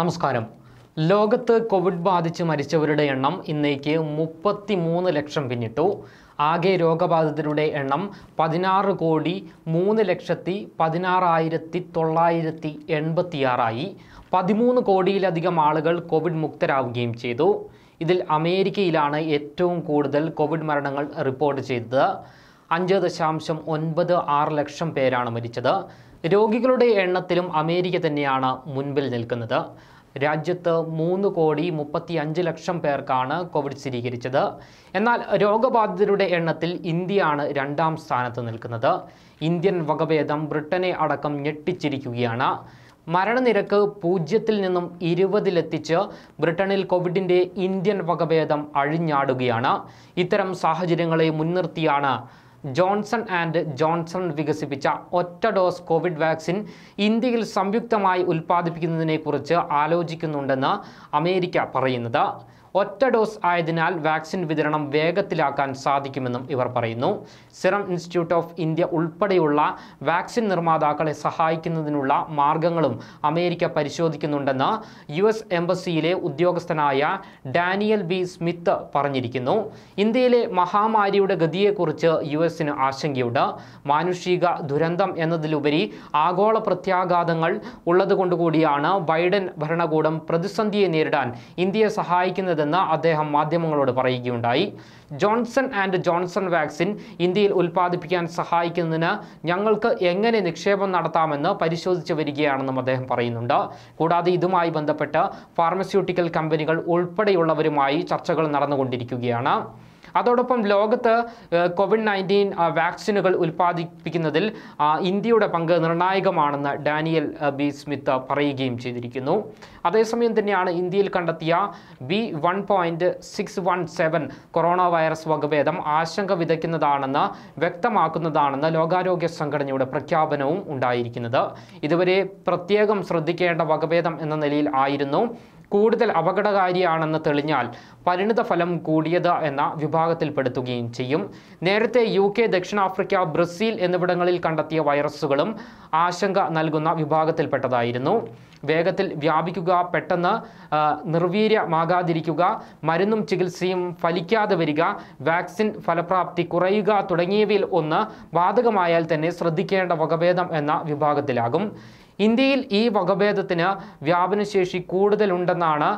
നമസ്കാരം ലോകത്ത് കോവിഡ് ബാധിച്ച് മരിച്ചവരുടെ എണ്ണം ഇന്നേക്ക് മുപ്പത്തി മൂന്ന് ലക്ഷം പിന്നിട്ടു ആകെ രോഗബാധിതരുടെ എണ്ണം പതിനാറ് കോടി മൂന്ന് ലക്ഷത്തി പതിനാറായിരത്തി തൊള്ളായിരത്തി എൺപത്തിയാറായി പതിമൂന്ന് കോടിയിലധികം ആളുകൾ കോവിഡ് മുക്തരാവുകയും ചെയ്തു ഇതിൽ അമേരിക്കയിലാണ് ഏറ്റവും കൂടുതൽ കോവിഡ് മരണങ്ങൾ റിപ്പോർട്ട് ചെയ്തത് അഞ്ച് ദശാംശം ഒൻപത് ആറ് ലക്ഷം പേരാണ് മരിച്ചത് രോഗികളുടെ എണ്ണത്തിലും അമേരിക്ക തന്നെയാണ് മുൻപിൽ നിൽക്കുന്നത് രാജ്യത്ത് മൂന്ന് കോടി മുപ്പത്തി അഞ്ച് ലക്ഷം പേർക്കാണ് കോവിഡ് സ്ഥിരീകരിച്ചത് എന്നാൽ രോഗബാധിതരുടെ എണ്ണത്തിൽ ഇന്ത്യയാണ് രണ്ടാം സ്ഥാനത്ത് നിൽക്കുന്നത് ഇന്ത്യൻ വകഭേദം ബ്രിട്ടനെ അടക്കം ഞെട്ടിച്ചിരിക്കുകയാണ് മരണനിരക്ക് പൂജ്യത്തിൽ നിന്നും ഇരുപതിലെത്തിച്ച് ബ്രിട്ടനിൽ കോവിഡിൻ്റെ ഇന്ത്യൻ വകഭേദം അഴിഞ്ഞാടുകയാണ് ഇത്തരം സാഹചര്യങ്ങളെ മുൻനിർത്തിയാണ് ജോൺസൺ ആൻഡ് ജോൺസൺ വികസിപ്പിച്ച ഒറ്റ ഡോസ് കോവിഡ് വാക്സിൻ ഇന്ത്യയിൽ സംയുക്തമായി ഉൽപ്പാദിപ്പിക്കുന്നതിനെക്കുറിച്ച് ആലോചിക്കുന്നുണ്ടെന്ന് അമേരിക്ക പറയുന്നത് ഒറ്റ ഡോസ് ആയതിനാൽ വാക്സിൻ വിതരണം വേഗത്തിലാക്കാൻ സാധിക്കുമെന്നും ഇവർ പറയുന്നു സിറം ഇൻസ്റ്റിറ്റ്യൂട്ട് ഓഫ് ഇന്ത്യ ഉൾപ്പെടെയുള്ള വാക്സിൻ നിർമ്മാതാക്കളെ സഹായിക്കുന്നതിനുള്ള മാർഗങ്ങളും അമേരിക്ക പരിശോധിക്കുന്നുണ്ടെന്ന് യു എസ് എംബസിയിലെ ഉദ്യോഗസ്ഥനായ ഡാനിയൽ ബി സ്മിത്ത് പറഞ്ഞിരിക്കുന്നു ഇന്ത്യയിലെ മഹാമാരിയുടെ ഗതിയെക്കുറിച്ച് യു എസിന് ആശങ്കയുണ്ട് മാനുഷിക ദുരന്തം എന്നതിലുപരി ആഗോള പ്രത്യാഘാതങ്ങൾ ഉള്ളതുകൊണ്ടുകൂടിയാണ് ബൈഡൻ ഭരണകൂടം പ്രതിസന്ധിയെ നേരിടാൻ ഇന്ത്യയെ സഹായിക്കുന്നത് ഉണ്ടാകരുതെന്ന് അദ്ദേഹം മാധ്യമങ്ങളോട് പറയുകയുണ്ടായി ജോൺസൺ ആൻഡ് ജോൺസൺ വാക്സിൻ ഇന്ത്യയിൽ ഉൽപ്പാദിപ്പിക്കാൻ സഹായിക്കുന്നതിന് ഞങ്ങൾക്ക് എങ്ങനെ നിക്ഷേപം നടത്താമെന്ന് പരിശോധിച്ചു വരികയാണെന്നും അദ്ദേഹം പറയുന്നുണ്ട് കൂടാതെ ഇതുമായി ബന്ധപ്പെട്ട് ഫാർമസ്യൂട്ടിക്കൽ കമ്പനികൾ ഉൾപ്പെടെയുള്ളവരുമായി ചർച്ചകൾ നടന്നുകൊണ്ടിരിക്കുകയാണ് അതോടൊപ്പം ലോകത്ത് കോവിഡ് നയൻറ്റീൻ വാക്സിനുകൾ ഉൽപ്പാദിപ്പിക്കുന്നതിൽ ഇന്ത്യയുടെ പങ്ക് നിർണായകമാണെന്ന് ഡാനിയൽ ബി സ്മിത്ത് പറയുകയും ചെയ്തിരിക്കുന്നു അതേസമയം തന്നെയാണ് ഇന്ത്യയിൽ കണ്ടെത്തിയ B one point six one seven corona virus വകഭേദം ആശങ്ക വിതയ്ക്കുന്നതാണെന്ന് വ്യക്തമാക്കുന്നതാണെന്ന് ലോകാരോഗ്യ സംഘടനയുടെ പ്രഖ്യാപനവും ഉണ്ടായിരിക്കുന്നത് ഇതുവരെ പ്രത്യേകം ശ്രദ്ധിക്കേണ്ട വകഭേദം എന്ന നിലയിൽ ആയിരുന്നു കൂടുതൽ അപകടകാരിയാണെന്ന് തെളിഞ്ഞാൽ പരിണിതഫലം കൂടിയത് എന്ന വിഭാഗത്തിൽപ്പെടുത്തുകയും ചെയ്യും നേരത്തെ യു കെ ദക്ഷിണാഫ്രിക്ക ബ്രസീൽ എന്നിവിടങ്ങളിൽ കണ്ടെത്തിയ വൈറസുകളും ആശങ്ക നൽകുന്ന വിഭാഗത്തിൽപ്പെട്ടതായിരുന്നു വേഗത്തിൽ വ്യാപിക്കുക പെട്ടെന്ന് നിർവീര്യമാകാതിരിക്കുക മരുന്നും ചികിത്സയും ഫലിക്കാതെ വരിക വാക്സിൻ ഫലപ്രാപ്തി കുറയുക തുടങ്ങിയവയിൽ ഒന്ന് ബാധകമായാൽ തന്നെ ശ്രദ്ധിക്കേണ്ട വകഭേദം എന്ന വിഭാഗത്തിലാകും ഇന്ത്യയിൽ ഈ വകഭേദത്തിന് വ്യാപനശേഷി കൂടുതലുണ്ടെന്നാണ്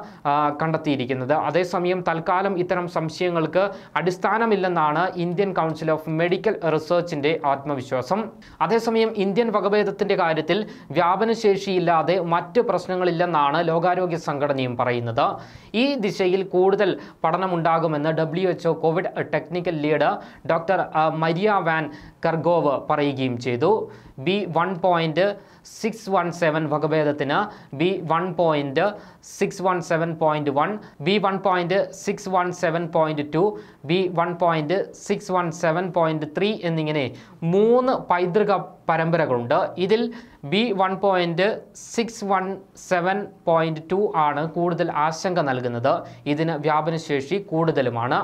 കണ്ടെത്തിയിരിക്കുന്നത് അതേസമയം തൽക്കാലം ഇത്തരം സംശയങ്ങൾക്ക് അടിസ്ഥാനമില്ലെന്നാണ് ഇന്ത്യൻ കൗൺസിൽ ഓഫ് മെഡിക്കൽ റിസർച്ചിൻ്റെ ആത്മവിശ്വാസം അതേസമയം ഇന്ത്യൻ വകഭേദത്തിൻ്റെ കാര്യത്തിൽ വ്യാപനശേഷിയില്ലാതെ മറ്റ് പ്രശ്നങ്ങളില്ലെന്നാണ് ലോകാരോഗ്യ സംഘടനയും പറയുന്നത് ഈ ദിശയിൽ കൂടുതൽ പഠനമുണ്ടാകുമെന്ന് W H O Covid technical leader doctor Maria van Kerkhove പറയുകയും ചെയ്തു B one point six six one seven വകഭേദത്തിന് B one point six one seven point one B one point six one seven point two B one point six one seven point three എന്നിങ്ങനെ മൂന്ന് പൈതൃക പരമ്പരകളുണ്ട് ഇതിൽ B one point six one seven point two ആണ് കൂടുതൽ ആശങ്ക നൽകുന്നത് ഇതിന് വ്യാപനശേഷി കൂടുതലുമാണ്